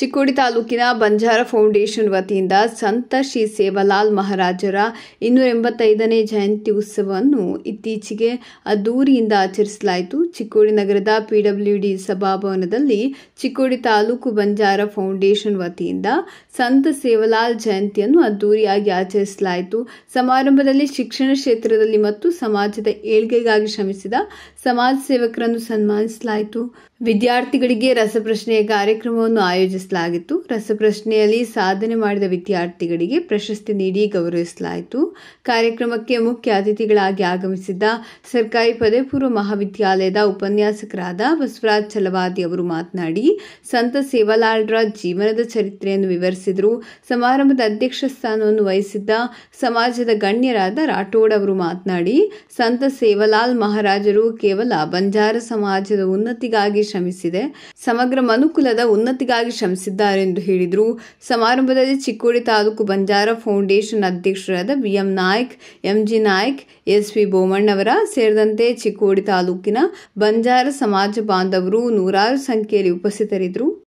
ಚಿಕ್ಕೋಡಿ ತಾಲೂಕಿನ ಬಂಜಾರ ಫೌಂಡೇಶನ್ ವತಿಯಿಂದ ಸಂತ ಶ್ರೀ ಸೇವಾಲಾಲ್ ಮಹಾರಾಜರ ಇನ್ನೂರ ಎಂಬತ್ತೈದನೇ ಜಯಂತಿ ಉತ್ಸವವನ್ನು ಇತ್ತೀಚೆಗೆ ಅದ್ದೂರಿಯಿಂದ ಆಚರಿಸಲಾಯಿತು ಚಿಕ್ಕೋಡಿ ನಗರದ ಡಿ ಸಭಾಭವನದಲ್ಲಿ ಚಿಕ್ಕೋಡಿ ತಾಲೂಕು ಬಂಜಾರ ಫೌಂಡೇಶನ್ ವತಿಯಿಂದ ಸಂತ ಸೇವಾಲಾಲ್ ಜಯಂತಿಯನ್ನು ಅದ್ದೂರಿಯಾಗಿ ಆಚರಿಸಲಾಯಿತು ಸಮಾರಂಭದಲ್ಲಿ ಶಿಕ್ಷಣ ಕ್ಷೇತ್ರದಲ್ಲಿ ಮತ್ತು ಸಮಾಜದ ಏಳ್ಗೆಗಾಗಿ ಶ್ರಮಿಸಿದ ಸಮಾಜ ಸೇವಕರನ್ನು ಸನ್ಮಾನಿಸಲಾಯಿತು ವಿದ್ಯಾರ್ಥಿಗಳಿಗೆ ರಸಪ್ರಶ್ನೆಯ ಕಾರ್ಯಕ್ರಮವನ್ನು ಆಯೋಜಿಸಿ ಗೌರವಿಸಲಾಗಿತ್ತು ರಸಪ್ರಶ್ನೆಯಲ್ಲಿ ಸಾಧನೆ ಮಾಡಿದ ವಿದ್ಯಾರ್ಥಿಗಳಿಗೆ ಪ್ರಶಸ್ತಿ ನೀಡಿ ಗೌರವಿಸಲಾಯಿತು ಕಾರ್ಯಕ್ರಮಕ್ಕೆ ಮುಖ್ಯ ಅತಿಥಿಗಳಾಗಿ ಆಗಮಿಸಿದ್ದ ಸರ್ಕಾರಿ ಪದವಿ ಮಹಾವಿದ್ಯಾಲಯದ ಉಪನ್ಯಾಸಕರಾದ ಬಸವರಾಜ್ ಚಲವಾದಿ ಅವರು ಮಾತನಾಡಿ ಸಂತ ಸೇವಾಲಾಲ್ರ ಜೀವನದ ಚರಿತ್ರೆಯನ್ನು ವಿವರಿಸಿದರು ಸಮಾರಂಭದ ಅಧ್ಯಕ್ಷ ಸ್ಥಾನವನ್ನು ವಹಿಸಿದ್ದ ಸಮಾಜದ ಗಣ್ಯರಾದ ರಾಠೋಡ್ ಅವರು ಮಾತನಾಡಿ ಸಂತ ಸೇವಾಲಾಲ್ ಮಹಾರಾಜರು ಕೇವಲ ಬಂಜಾರ ಸಮಾಜದ ಉನ್ನತಿಗಾಗಿ ಶ್ರಮಿಸಿದೆ ಸಮಗ್ರ ಮನುಕುಲದ ಉನ್ನತಿಗಾಗಿ ಶ್ರಮಿಸಿದೆ ಆರಂಭಿಸಿದ್ದಾರೆ ಎಂದು ಹೇಳಿದರು ಸಮಾರಂಭದಲ್ಲಿ ಚಿಕ್ಕೋಡಿ ತಾಲೂಕು ಬಂಜಾರ ಫೌಂಡೇಶನ್ ಅಧ್ಯಕ್ಷರಾದ BM Naik G Naik SV Bommannavar ಸೇರಿದಂತೆ ಚಿಕ್ಕೋಡಿ ತಾಲೂಕಿನ ಬಂಜಾರ ಸಮಾಜ ಬಾಂಧವರು ನೂರಾರು ಸಂಖ್ಯೆಯಲ್ಲಿ ಉಪಸ್ಥಿತರಿದ್ದರು